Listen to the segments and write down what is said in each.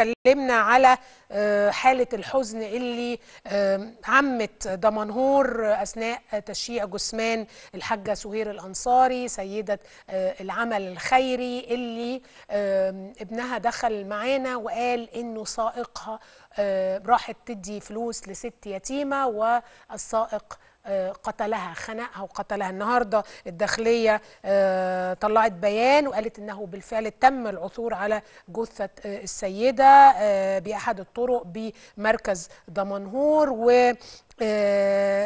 اتكلمنا على آه، حالة الحزن اللي آه، عمت دمنهور أثناء تشييع جثمان الحاجة سهير الأنصاري سيدة آه، العمل الخيري اللي ابنها دخل معانا وقال إنه سائقها راحت تدي فلوس لست يتيمة والسائق آه، قتلها خنقها وقتلها النهارده الداخليه آه، طلعت بيان وقالت انه بالفعل تم العثور على جثه آه، السيده باحد الطرق بمركز دمنهور و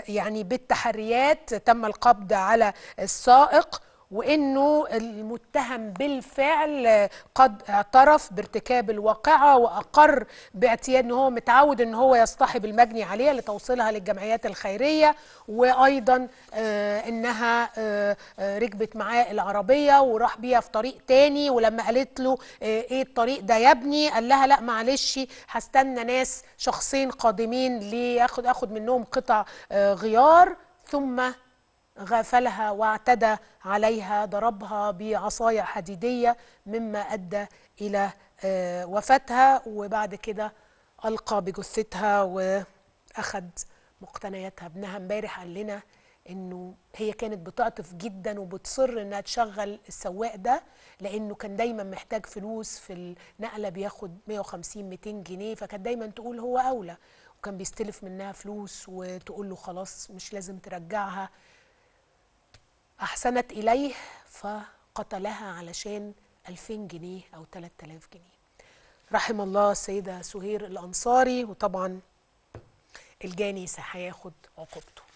يعني بالتحريات تم القبض على السائق وانه المتهم بالفعل قد اعترف بارتكاب الواقعه واقر باعتياد ان هو متعود ان هو يصطحب المجني عليها لتوصيلها للجمعيات الخيريه وايضا آه، انها آه، آه، ركبت معاه العربيه وراح بيها في طريق تاني ولما قالت له ايه الطريق ده يا ابني قال لها لا معلش هستنى ناس شخصين قادمين لياخد اخد منهم قطع غيار ثم غافلها واعتدى عليها ضربها بعصاية حديدية مما أدى إلى آه، وفاتها وبعد كده ألقى بجثتها وأخذ مقتنياتها ابنها امبارح قال لنا انه هي كانت بتعطف جدا وبتصر انها تشغل السواق ده لانه كان دايما محتاج فلوس في النقله بياخد 150 200 جنيه فكانت دايما تقول هو اولى وكان بيستلف منها فلوس وتقول له خلاص مش لازم ترجعها أحسنت إليه فقتلها علشان 2000 جنيه أو 3000 جنيه رحم الله السيدة سهير الأنصاري وطبعا الجاني هياخد عقوبته